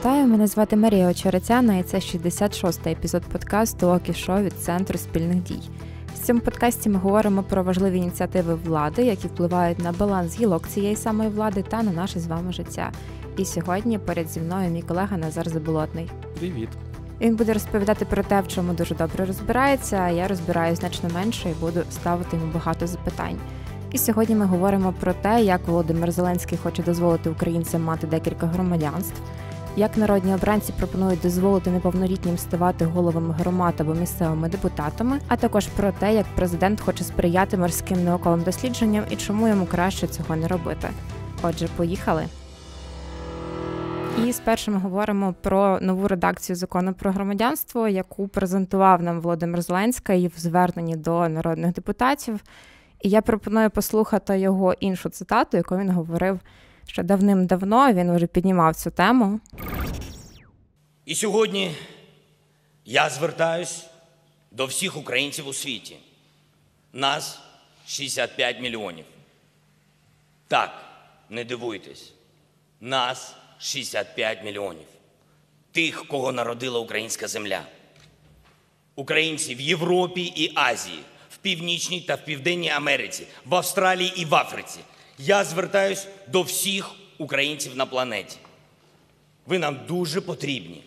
вітаю! Мене звати Марія Очеретяна, і це 66-й епізод подкасту «Окі-шоу» від Центру спільних дій. В цьому подкасті ми говоримо про важливі ініціативи влади, які впливають на баланс гілок цієї самої влади та на наше з вами життя. І сьогодні поряд зі мною мій колега Назар Заболотний. Привіт! Він буде розповідати про те, в чому дуже добре розбирається. а Я розбираю значно менше і буду ставити йому багато запитань. І сьогодні ми говоримо про те, як Володимир Зеленський хоче дозволити українцям мати декілька громадянств, як народні обранці пропонують дозволити неповнолітнім ставати головами громад або місцевими депутатами, а також про те, як президент хоче сприяти морським науковим дослідженням і чому йому краще цього не робити. Отже, поїхали. І спершу ми говоримо про нову редакцію закону про громадянство, яку презентував нам Володимир Зеленський в зверненні до народних депутатів. І я пропоную послухати його іншу цитату, яку він говорив. Що давним-давно він вже піднімав цю тему. І сьогодні я звертаюсь до всіх українців у світі. Нас 65 мільйонів. Так, не дивуйтесь, нас 65 мільйонів. Тих, кого народила українська земля. Українці в Європі і Азії, в Північній та в Південній Америці, в Австралії і в Африці. Я звертаюсь до всіх українців на планеті. Ви нам дуже потрібні.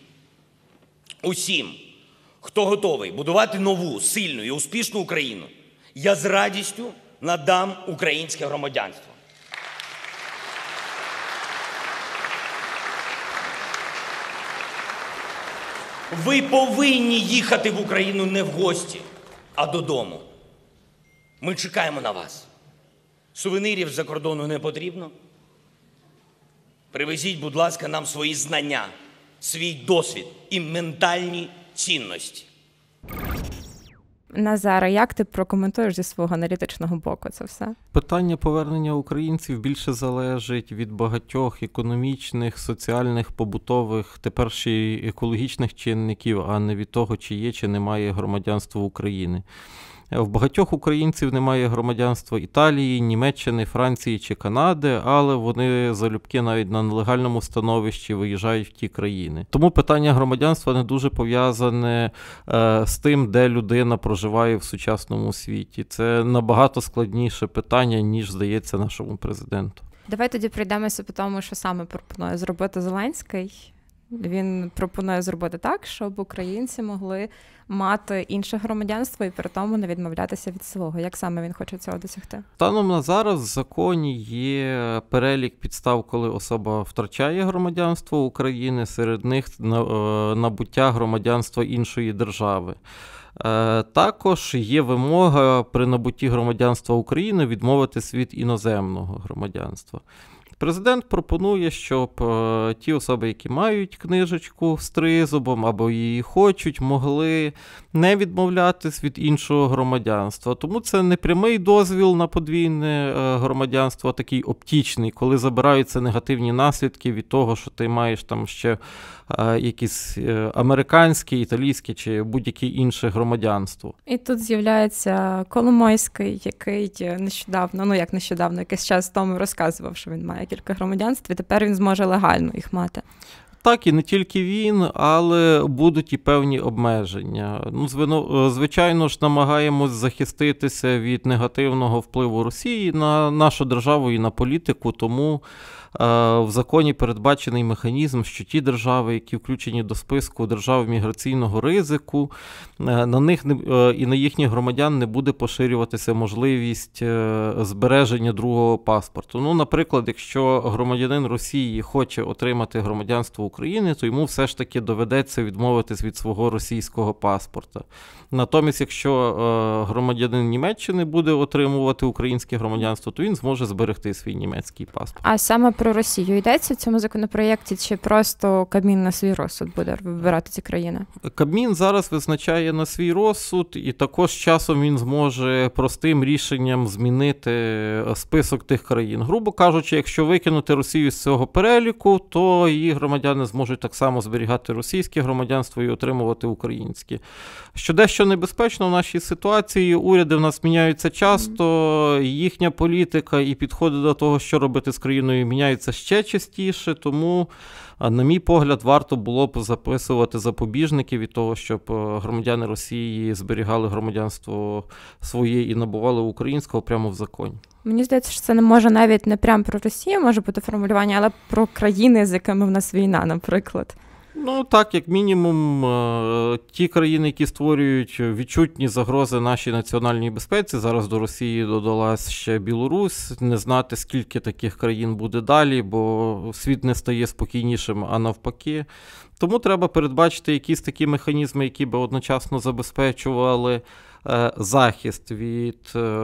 Усім, хто готовий будувати нову, сильну і успішну Україну, я з радістю надам українське громадянство. Ви повинні їхати в Україну не в гості, а додому. Ми чекаємо на вас. Сувенірів за кордону не потрібно. Привезіть, будь ласка, нам свої знання, свій досвід і ментальні цінності. Назара, як ти прокоментуєш зі свого аналітичного боку це все? Питання повернення українців більше залежить від багатьох економічних, соціальних, побутових, тепер ще й екологічних чинників, а не від того, чи є чи немає громадянства України. В багатьох українців немає громадянства Італії, Німеччини, Франції чи Канади, але вони залюбки навіть на нелегальному становищі виїжджають в ті країни. Тому питання громадянства не дуже пов'язане е, з тим, де людина проживає в сучасному світі. Це набагато складніше питання ніж здається нашому президенту. Давай тоді прийдемося по тому, що саме пропонує зробити Зеленський. Він пропонує зробити так, щоб українці могли мати інше громадянство і при тому не відмовлятися від свого. Як саме він хоче цього досягти? Станом на зараз в законі є перелік підстав, коли особа втрачає громадянство України, серед них е, набуття громадянства іншої держави. Е, також є вимога при набутті громадянства України відмовитись від іноземного громадянства. Президент пропонує, щоб е, ті особи, які мають книжечку з тризубом або її хочуть, могли не відмовлятись від іншого громадянства. Тому це не прямий дозвіл на подвійне е, громадянство, а такий оптічний, коли забираються негативні наслідки від того, що ти маєш там ще якісь е, американські, італійські чи будь яке інше громадянство. І тут з'являється Коломойський, який нещодавно, ну як нещодавно, якийсь час тому розказував, що він має кілька громадянств, і тепер він зможе легально їх мати. Так, і не тільки він, але будуть і певні обмеження. Ну, звичайно ж, намагаємось захиститися від негативного впливу Росії на нашу державу і на політику, тому. Е, в законі передбачений механізм, що ті держави, які включені до списку держав міграційного ризику, е, на них не е, і на їхніх громадян не буде поширюватися можливість збереження другого паспорту. Ну, наприклад, якщо громадянин Росії хоче отримати громадянство України, України, то йому все ж таки доведеться відмовитись від свого російського паспорта. Натомість, якщо е, громадянин Німеччини буде отримувати українське громадянство, то він зможе зберегти свій німецький паспорт. А саме про Росію йдеться в цьому законопроєкті, чи просто Кабмін на свій розсуд буде вибирати ці країни? Кабмін зараз визначає на свій розсуд, і також часом він зможе простим рішенням змінити е, список тих країн. Грубо кажучи, якщо викинути Росію з цього переліку, то її громадяни зможуть так само зберігати російське громадянство і отримувати українське. Що дещо що небезпечно в нашій ситуації, уряди в нас міняються часто, їхня політика і підходи до того, що робити з країною, міняються ще частіше. Тому, на мій погляд, варто було б записувати запобіжники від того, щоб е, громадяни Росії зберігали громадянство своє і набували українського прямо в законі. Мені здається, що це не може навіть не прямо про Росію може бути формулювання, але про країни, з якими в нас війна, наприклад. Ну так, як мінімум, е, ті країни, які створюють відчутні загрози нашій національній безпеці, зараз до Росії додалась ще Білорусь. Не знати, скільки таких країн буде далі, бо світ не стає спокійнішим, а навпаки. Тому треба передбачити якісь такі механізми, які би одночасно забезпечували. Е, захист від е,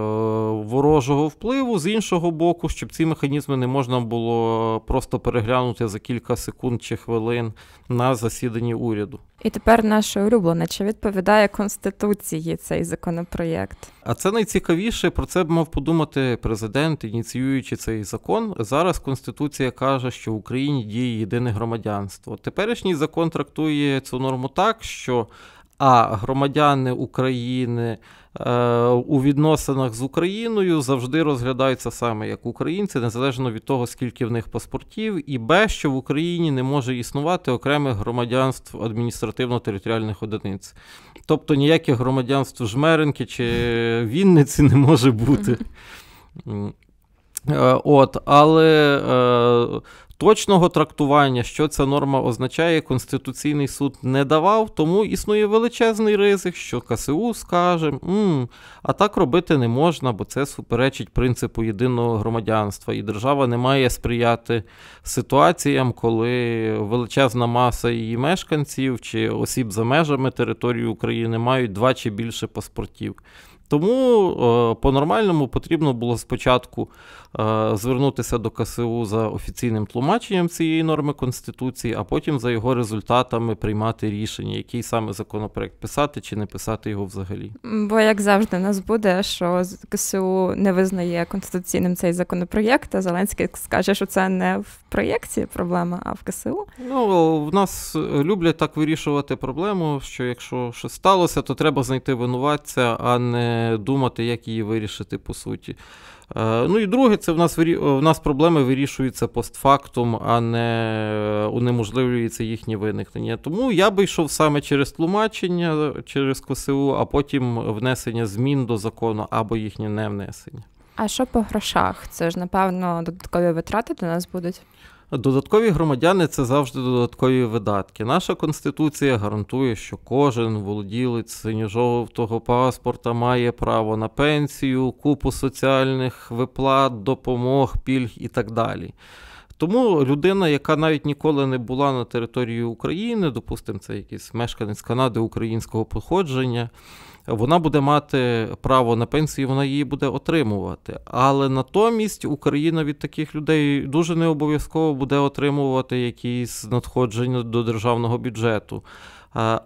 ворожого впливу, з іншого боку, щоб ці механізми не можна було просто переглянути за кілька секунд чи хвилин на засіданні уряду. І тепер наше улюблене, чи відповідає конституції цей законопроєкт? А це найцікавіше про це б мав подумати президент, ініціюючи цей закон. Зараз конституція каже, що в Україні діє єдине громадянство. Теперішній закон трактує цю норму так, що а громадяни України е, у відносинах з Україною завжди розглядаються саме як українці, незалежно від того, скільки в них паспортів, і б, що в Україні не може існувати окремих громадянств адміністративно-територіальних одиниць. Тобто ніяких громадянств Жмеренки чи Вінниці не може бути. Е, от, але е, Точного трактування, що ця норма означає, Конституційний суд не давав, тому існує величезний ризик, що КСУ скаже, а так робити не можна, бо це суперечить принципу єдиного громадянства, і держава не має сприяти ситуаціям, коли величезна маса її мешканців чи осіб за межами території України мають два чи більше паспортів. Тому е, по-нормальному потрібно було спочатку е, звернутися до КСУ за офіційним тлумаченням цієї норми Конституції, а потім за його результатами приймати рішення, який саме законопроект писати чи не писати його взагалі. Бо як завжди, нас буде, що КСУ не визнає конституційним цей законопроєкт. а Зеленський скаже, що це не в проєкті проблема, а в КСУ. Ну в нас люблять так вирішувати проблему, що якщо щось сталося, то треба знайти винуватця, а не думати, як її вирішити по суті. Е, ну і друге, це в нас е, в нас проблеми вирішуються постфактум, а не е, унеможливлюється їхнє виникнення. Тому я би йшов саме через тлумачення, через КСУ, а потім внесення змін до закону або їхнє невнесення. А що по грошах? Це ж, напевно, додаткові витрати до нас будуть? Додаткові громадяни це завжди додаткові видатки. Наша конституція гарантує, що кожен володілець синьо-жовтого паспорта має право на пенсію, купу соціальних виплат, допомог, пільг і так далі. Тому людина, яка навіть ніколи не була на території України, допустимо, це якийсь мешканець Канади українського походження вона буде мати право на пенсію, вона її буде отримувати. Але натомість Україна від таких людей дуже не обов'язково буде отримувати якісь надходження до державного бюджету.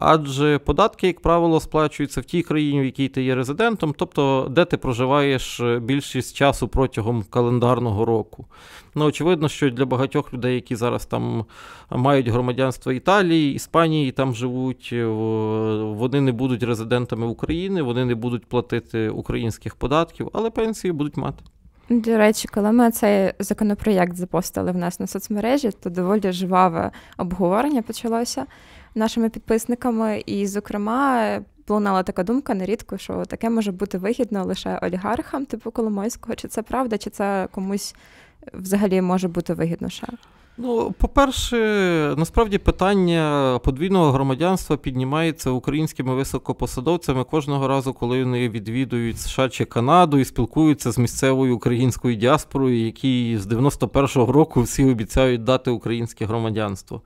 Адже податки, як правило, сплачуються в тій країні, в якій ти є резидентом, тобто де ти проживаєш е, більшість часу протягом календарного року. Ну, очевидно, що для багатьох людей, які зараз там мають громадянство Італії, Іспанії, там живуть, е, вони не будуть резидентами України, вони не будуть платити українських податків, але пенсії будуть мати. До речі, коли ми цей законопроєкт запостили в нас на соцмережі, то доволі жваве обговорення почалося нашими підписниками, і, зокрема, лунала така думка нерідко, що таке може бути вигідно лише олігархам, типу Коломойського. Чи це правда, чи це комусь взагалі може бути вигідно ще? Ну, по-перше, насправді питання подвійного громадянства піднімається українськими високопосадовцями кожного разу, коли вони відвідують США чи Канаду і спілкуються з місцевою українською діаспорою, які з 91-го року всі обіцяють дати українське громадянство.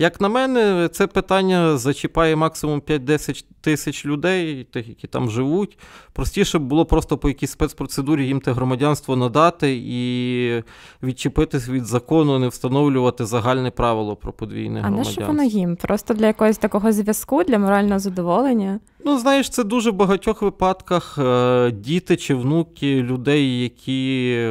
Як на мене, це питання зачіпає максимум 5-10 тисяч людей, тих, які там живуть. Простіше б було просто по якійсь спецпроцедурі їм те громадянство надати і відчепитись від закону, не встановлювати загальне правило про подвійне а громадянство. А на що воно їм? Просто для якогось такого зв'язку, для морального задоволення. Ну, знаєш, це дуже в багатьох випадках е, діти чи внуки людей, які е,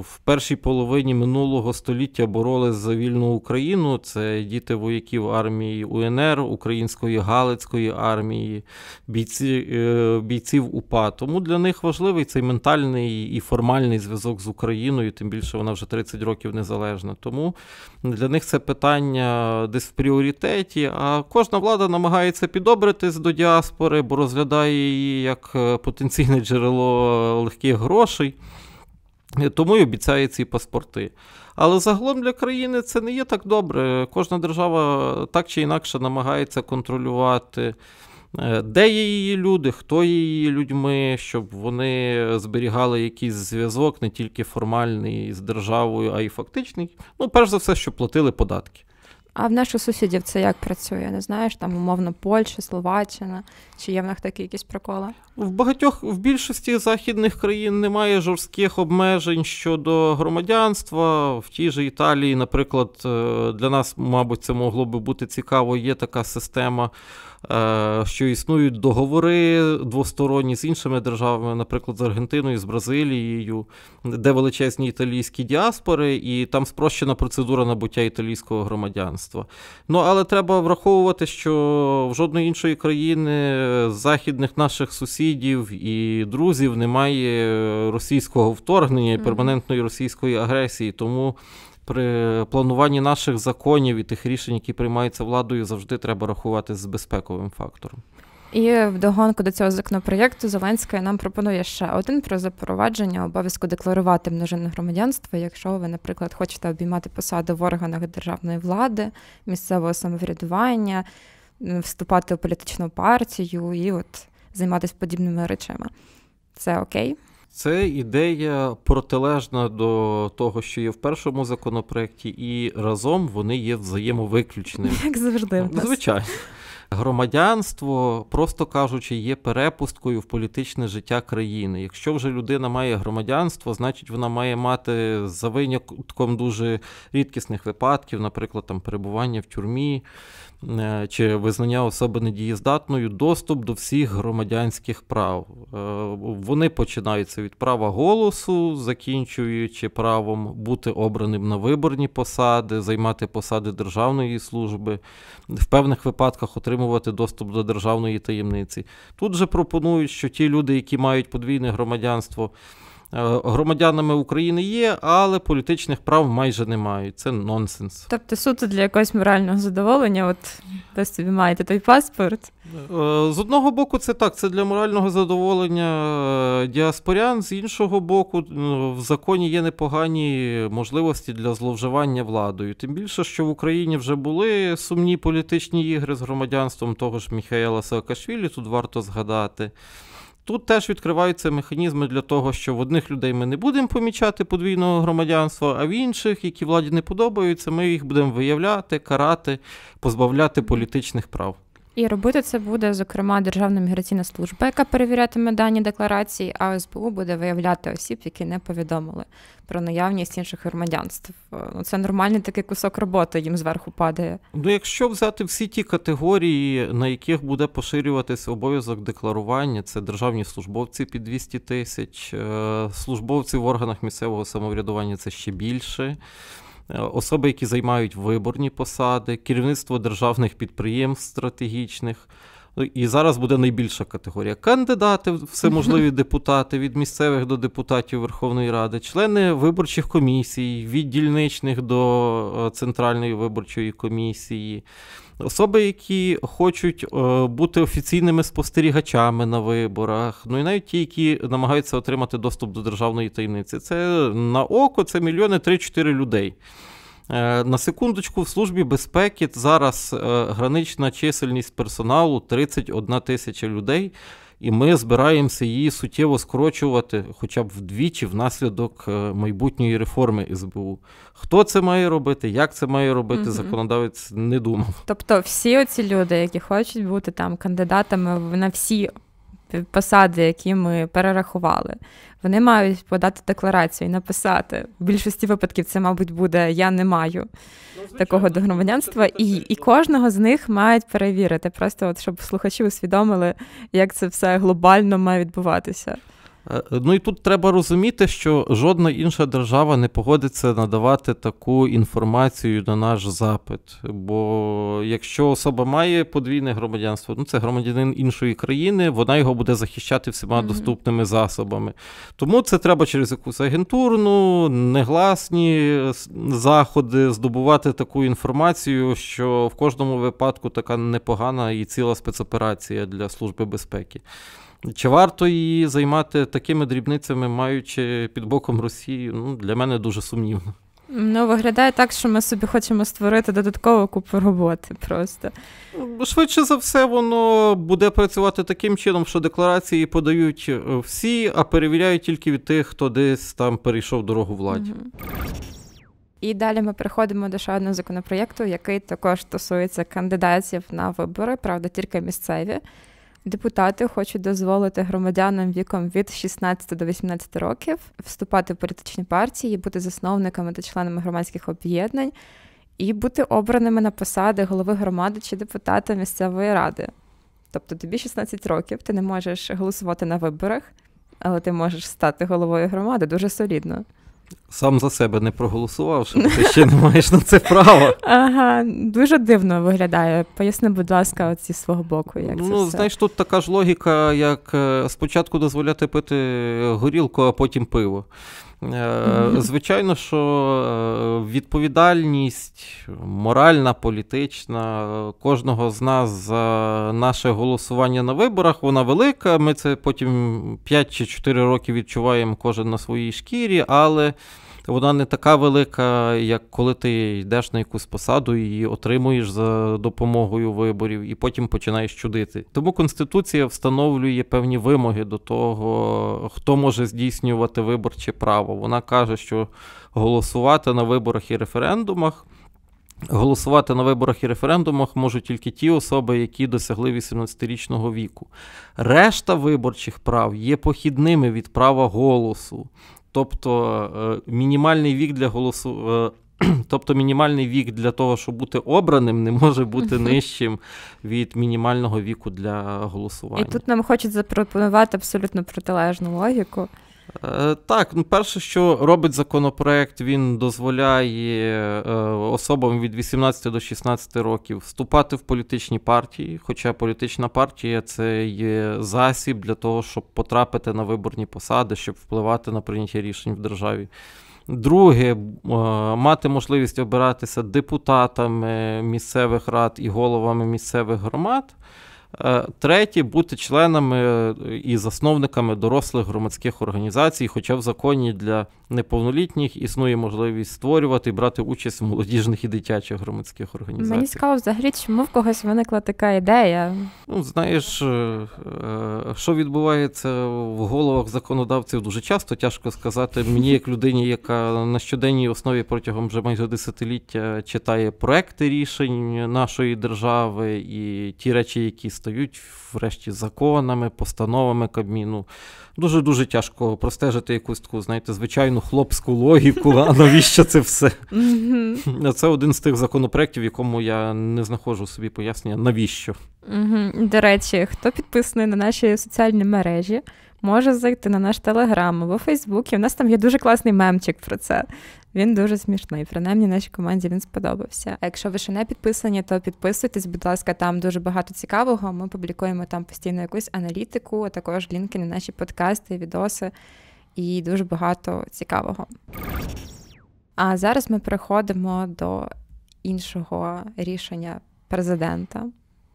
в першій половині минулого століття боролись за вільну Україну. Це діти вояків армії УНР, Української Галицької армії, бійці, е, бійців УПА. Тому для них важливий цей ментальний і формальний зв'язок з Україною, тим більше вона вже 30 років незалежна. Тому для них це питання десь в пріоритеті. А кожна влада намагається підобритись до діаспори вибори, бо розглядає її як е, потенційне джерело легких грошей, тому й обіцяє ці паспорти. Але загалом для країни це не є так добре. Кожна держава так чи інакше намагається контролювати. Е, де є її люди, хто є її людьми, щоб вони зберігали якийсь зв'язок, не тільки формальний з державою, а й фактичний. Ну, перш за все, щоб платили податки. А в наших сусідів це як працює? Не знаєш, там умовно Польща, Словаччина, чи є в них такі якісь приколи? В багатьох в більшості західних країн немає жорстких обмежень щодо громадянства. В тій же Італії, наприклад, е, для нас, мабуть, це могло би бути цікаво. Є така система Е, що існують договори двосторонні з іншими державами, наприклад, з Аргентиною, з Бразилією, де величезні італійські діаспори, і там спрощена процедура набуття італійського громадянства. Ну але треба враховувати, що в жодної іншої країни західних наших сусідів і друзів немає російського вторгнення і перманентної російської агресії, тому при плануванні наших законів і тих рішень, які приймаються владою, завжди треба рахувати з безпековим фактором. І в догонку до цього законопроєкту Зеленська нам пропонує ще один про запровадження обов'язку декларувати множинне громадянство, якщо ви, наприклад, хочете обіймати посади в органах державної влади, місцевого самоврядування, вступати у політичну партію і от займатися подібними речами. Це окей? Це ідея протилежна до того, що є в першому законопроекті, і разом вони є взаємовиключними. Як завжди, ну, в звичайно. Громадянство, просто кажучи, є перепусткою в політичне життя країни. Якщо вже людина має громадянство, значить вона має мати за винятком дуже рідкісних випадків, наприклад, там перебування в тюрмі Е, чи визнання особи недієздатною доступ до всіх громадянських прав. Е, вони починаються від права голосу, закінчуючи правом бути обраним на виборні посади, займати посади державної служби, в певних випадках отримувати доступ до державної таємниці. Тут же пропонують, що ті люди, які мають подвійне громадянство, Е, громадянами України є, але політичних прав майже не мають. Це нонсенс. Тобто, суто для якогось морального задоволення, от ви собі маєте той паспорт. Е, з одного боку, це так, це для морального задоволення е, діаспорян, з іншого боку, в законі є непогані можливості для зловживання владою. Тим більше, що в Україні вже були сумні політичні ігри з громадянством того ж Міхаїла Саакашвілі, тут варто згадати. Тут теж відкриваються механізми для того, що в одних людей ми не будемо помічати подвійного громадянства, а в інших, які владі не подобаються, ми їх будемо виявляти, карати, позбавляти політичних прав. І робити це буде зокрема Державна міграційна служба, яка перевірятиме дані декларації, а СБУ буде виявляти осіб, які не повідомили про наявність інших громадянств. Е, ну Це нормальний такий кусок роботи їм зверху падає. Ну якщо взяти всі ті категорії, на яких буде поширюватися обов'язок декларування, це державні службовці під 200 тисяч, е, службовці в органах місцевого самоврядування це ще більше. Е, особи, які займають виборні посади, керівництво державних підприємств стратегічних. Ну, і зараз буде найбільша категорія. Кандидати, всеможливі депутати від місцевих до депутатів Верховної Ради, члени виборчих комісій, від дільничних до е, Центральної виборчої комісії особи, які хочуть е, бути офіційними спостерігачами на виборах, ну і навіть ті, які намагаються отримати доступ до державної таємниці. Це на око, це мільйони 3-4 людей. Е, на секундочку, в службі безпеки зараз е, гранична чисельність персоналу 31 тисяча людей і ми збираємося її суттєво скорочувати, хоча б вдвічі, внаслідок е, майбутньої реформи СБУ. Хто це має робити, як це має робити, угу. законодавець не думав. Тобто, всі оці люди, які хочуть бути там кандидатами на всі посади, які ми перерахували, вони мають подати декларацію і написати. В більшості випадків це, мабуть, буде я не маю ну, такого до громадянства, і і кожного з них мають перевірити. Просто от щоб слухачі усвідомили, як це все глобально має відбуватися. Е, ну і тут треба розуміти, що жодна інша держава не погодиться надавати таку інформацію на наш запит. Бо якщо особа має подвійне громадянство, ну це громадянин іншої країни, вона його буде захищати всіма mm-hmm. доступними засобами. Тому це треба через якусь агентурну, негласні е, заходи здобувати таку інформацію, що в кожному випадку така непогана і ціла спецоперація для служби безпеки. Чи варто її займати такими дрібницями, маючи під боком Росію? Ну, Для мене дуже сумнівно. Ну, виглядає так, що ми собі хочемо створити додаткову купу роботи просто. Ну, швидше за все, воно буде працювати таким чином, що декларації подають е, всі, а перевіряють тільки від тих, хто десь там перейшов дорогу владі. Угу. І далі ми переходимо до ще одного законопроєкту, який також стосується кандидатів на вибори, правда, тільки місцеві. Депутати хочуть дозволити громадянам віком від 16 до 18 років вступати в політичні партії, бути засновниками та членами громадських об'єднань і бути обраними на посади голови громади чи депутата місцевої ради. Тобто тобі 16 років, ти не можеш голосувати на виборах, але ти можеш стати головою громади дуже солідно. Сам за себе не проголосувавши, ти ще не маєш на це права. Ага, дуже дивно виглядає. Поясни, будь ласка, от зі свого боку. як Ну, це все. знаєш, тут така ж логіка, як е, спочатку дозволяти пити горілку, а потім пиво. Е, звичайно, що е, відповідальність моральна, політична кожного з нас за наше голосування на виборах, вона велика. Ми це потім 5 чи 4 роки відчуваємо кожен на своїй шкірі, але вона не така велика, як коли ти йдеш на якусь посаду і отримуєш за допомогою виборів, і потім починаєш чудити. Тому конституція встановлює певні вимоги до того, хто може здійснювати виборче право. Вона каже, що голосувати на виборах і референдумах. Голосувати на виборах і референдумах можуть тільки ті особи, які досягли 18-річного віку. Решта виборчих прав є похідними від права голосу. Тобто е, мінімальний вік для голосу. Е, тобто мінімальний вік для того, щоб бути обраним, не може бути нижчим від мінімального віку для голосування. І тут нам хочуть запропонувати абсолютно протилежну логіку. Е, так, ну перше, що робить законопроект, він дозволяє е, особам від 18 до 16 років вступати в політичні партії. Хоча політична партія це є засіб для того, щоб потрапити на виборні посади, щоб впливати на прийняття рішень в державі. Друге, е, мати можливість обиратися депутатами місцевих рад і головами місцевих громад. Е, третє, бути членами е, і засновниками дорослих громадських організацій, хоча в законі для неповнолітніх існує можливість створювати і брати участь в молодіжних і дитячих громадських організаціях. Мені цікаво, взагалі, чому в когось виникла така ідея? Ну, знаєш, е, що відбувається в головах законодавців, дуже часто тяжко сказати. Мені, як людині, яка на щоденній основі протягом вже майже десятиліття читає проекти рішень нашої держави і ті речі, які стають врешті законами, постановами Кабміну. Дуже-дуже тяжко простежити якусь таку, знаєте, звичайну хлопську логіку, а навіщо це все? Це один з тих законопроєктів, в якому я не знаходжу собі пояснення, навіщо. До речі, хто підписаний на наші соціальні мережі? Може зайти на наш телеграм або Фейсбук, і в нас там є дуже класний мемчик про це. Він дуже смішний. Принаймні, нашій команді він сподобався. А якщо ви ще не підписані, то підписуйтесь, будь ласка, там дуже багато цікавого. Ми публікуємо там постійно якусь аналітику, а також лінки на наші подкасти, відоси і дуже багато цікавого. А зараз ми переходимо до іншого рішення президента.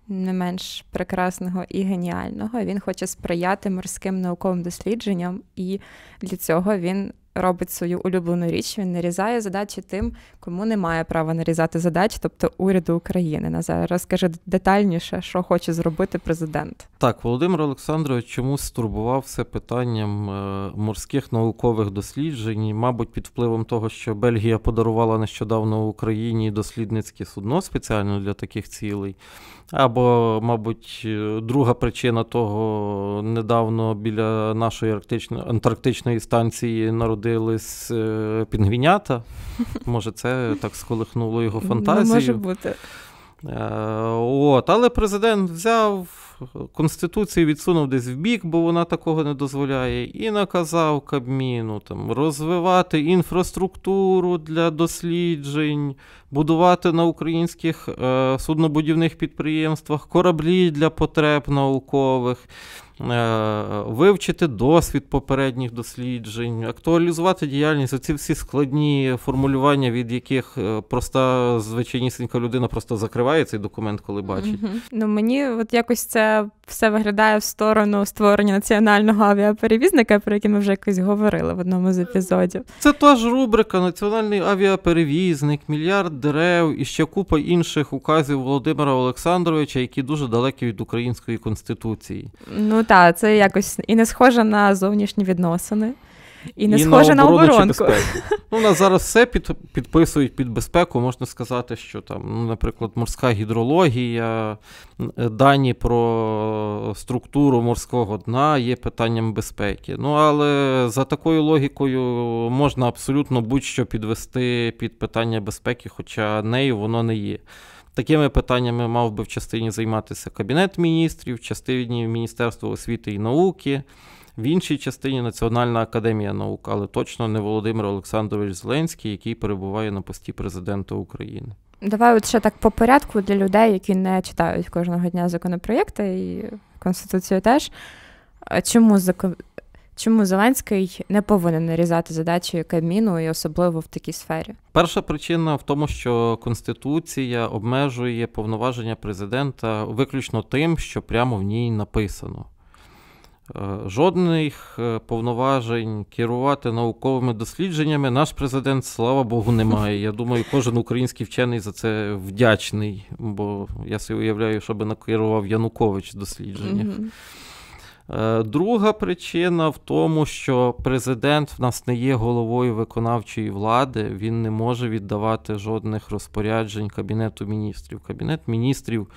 Не менш прекрасного і геніального він хоче сприяти морським науковим дослідженням, і для цього він робить свою улюблену річ. Він нарізає задачі тим, кому немає права нарізати задачі, тобто уряду України. Назар, розкажи детальніше, що хоче зробити президент. Так, Володимир Олександрович чомусь стурбувався питанням е, морських наукових досліджень, мабуть, під впливом того, що Бельгія подарувала нещодавно Україні дослідницьке судно спеціально для таких цілей. Або, мабуть, е, друга причина того недавно біля нашої арктичної антарктичної станції народ породили з е, пінгвінята. Може, це так сколихнуло його ну, фантазію. Ну, може бути. Е, от, Але президент взяв Конституцію, відсунув десь в бік, бо вона такого не дозволяє, і наказав Кабміну там, розвивати інфраструктуру для досліджень, будувати на українських е, суднобудівних підприємствах кораблі для потреб наукових. Е, вивчити досвід попередніх досліджень, актуалізувати діяльність, оці всі складні формулювання, від яких е, проста звичайнісінька людина просто закриває цей документ, коли бачить. Угу. Ну мені от якось це все виглядає в сторону створення національного авіаперевізника, про який ми вже якось говорили в одному з епізодів. Це та ж рубрика Національний авіаперевізник, мільярд дерев і ще купа інших указів Володимира Олександровича, які дуже далекі від української конституції. Ну та це якось і не схоже на зовнішні відносини. І не і схоже на оборону, на оборонку. Чи ну, у нас зараз все під, підписують під безпеку. Можна сказати, що там, ну, наприклад, морська гідрологія, е, дані про структуру морського дна є питанням безпеки. Ну, але за такою логікою можна абсолютно будь-що підвести під питання безпеки, хоча нею воно не є. Такими питаннями мав би в частині займатися Кабінет міністрів, в частині Міністерства освіти і науки, в іншій частині Національна академія наук, але точно не Володимир Олександрович Зеленський, який перебуває на пості президента України. Давай от ще так по порядку для людей, які не читають кожного дня законопроєкти і конституцію теж. Е, чому закон? Чому Зеленський не повинен нарізати задачі Кабміну і особливо в такій сфері? Перша причина в тому, що конституція обмежує повноваження президента виключно тим, що прямо в ній написано. Е, жодних е, повноважень керувати науковими дослідженнями наш президент, слава Богу, не має. Я думаю, кожен український вчений за це вдячний, бо я собі уявляю, що би накерував Янукович дослідження. Mm-hmm. Е, друга причина в тому, що президент в нас не є головою виконавчої влади, він не може віддавати жодних розпоряджень Кабінету міністрів. Кабінет міністрів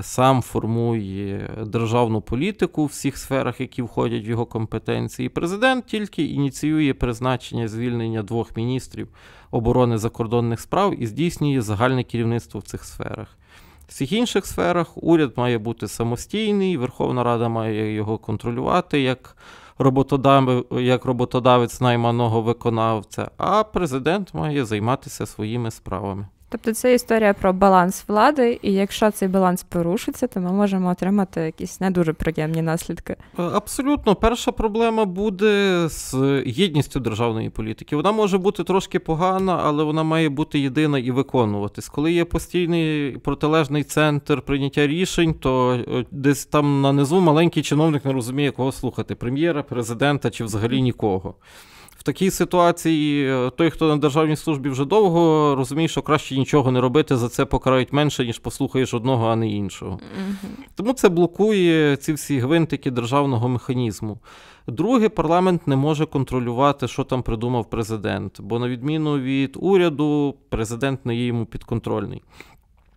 сам формує державну політику в всіх сферах, які входять в його компетенції. Президент тільки ініціює призначення звільнення двох міністрів оборони закордонних справ і здійснює загальне керівництво в цих сферах всіх інших сферах уряд має бути самостійний, Верховна Рада має його контролювати як як роботодавець найманого виконавця, а президент має займатися своїми справами. Тобто це історія про баланс влади, і якщо цей баланс порушиться, то ми можемо отримати якісь не дуже приємні наслідки. Е, абсолютно, перша проблема буде з єдністю державної політики. Вона може бути трошки погана, але вона має бути єдина і виконуватись. Коли є постійний протилежний центр прийняття рішень, то е, десь там на низу маленький чиновник не розуміє, кого слухати: прем'єра, президента чи взагалі нікого в такій ситуації е, той, хто на державній службі вже довго, розуміє, що краще нічого не робити, за це покарають менше, ніж послухаєш одного, а не іншого. mm Тому це блокує ці всі гвинтики державного механізму. Друге, парламент не може контролювати, що там придумав президент, бо на відміну від уряду, президент не є йому підконтрольний.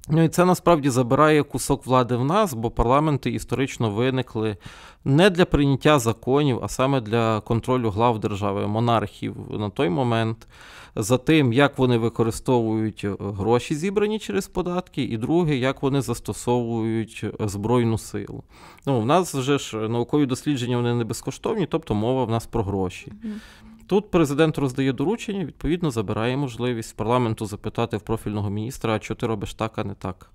Ну і це насправді забирає кусок влади в нас, бо парламенти історично виникли не для прийняття законів, а саме для контролю глав держави, монархів на той момент, за тим, як вони використовують гроші, зібрані через податки, і друге, як вони застосовують збройну силу. Ну в нас вже ж наукові дослідження вони не безкоштовні, тобто мова в нас про гроші. Тут президент роздає доручення, відповідно, забирає можливість парламенту запитати в профільного міністра, а що ти робиш так, а не так.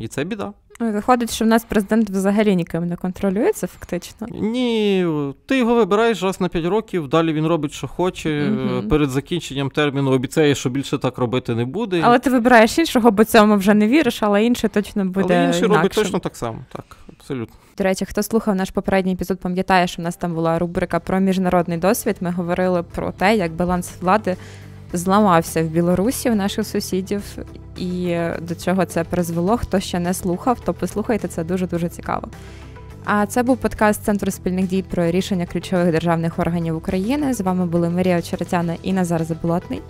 І це біда. Ну, виходить, що в нас президент взагалі ніким не контролюється, фактично. Ні, ти його вибираєш раз на 5 років, далі він робить, що хоче. Угу. Перед закінченням терміну обіцяє, що більше так робити не буде. Але ти вибираєш іншого, бо цьому вже не віриш, але інший точно буде. Але інший робить точно так само. так. Абсолютно. До речі, хто слухав наш попередній епізод, пам'ятає, що в нас там була рубрика про міжнародний досвід. Ми говорили про те, як баланс влади зламався в Білорусі в наших сусідів, і до чого це призвело. Хто ще не слухав, то послухайте це дуже дуже цікаво. А це був подкаст Центру спільних дій про рішення ключових державних органів України. З вами були Марія Очеретяна і Назар Заболотний.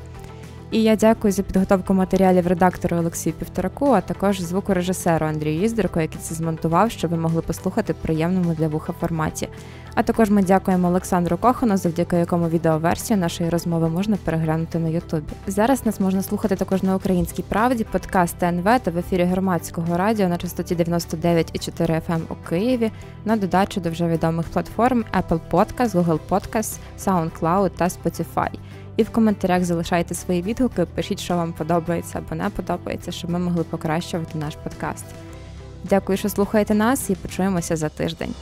І я дякую за підготовку матеріалів редактору Олексію Півтораку, а також звукорежисеру Андрію Їздрику, який це змонтував, щоб ви могли послухати в приємному для вуха форматі. А також ми дякуємо Олександру Кохану, завдяки якому відеоверсію нашої розмови можна переглянути на Ютубі. Зараз нас можна слухати також на українській правді, подкаст ТНВ та в ефірі громадського радіо на частоті 99,4 FM ем у Києві на додачу до вже відомих платформ Apple Podcast, Google Podcast, SoundCloud та Spotify. І в коментарях залишайте свої відгуки, пишіть, що вам подобається або не подобається, щоб ми могли покращувати наш подкаст. Дякую, що слухаєте нас, і почуємося за тиждень.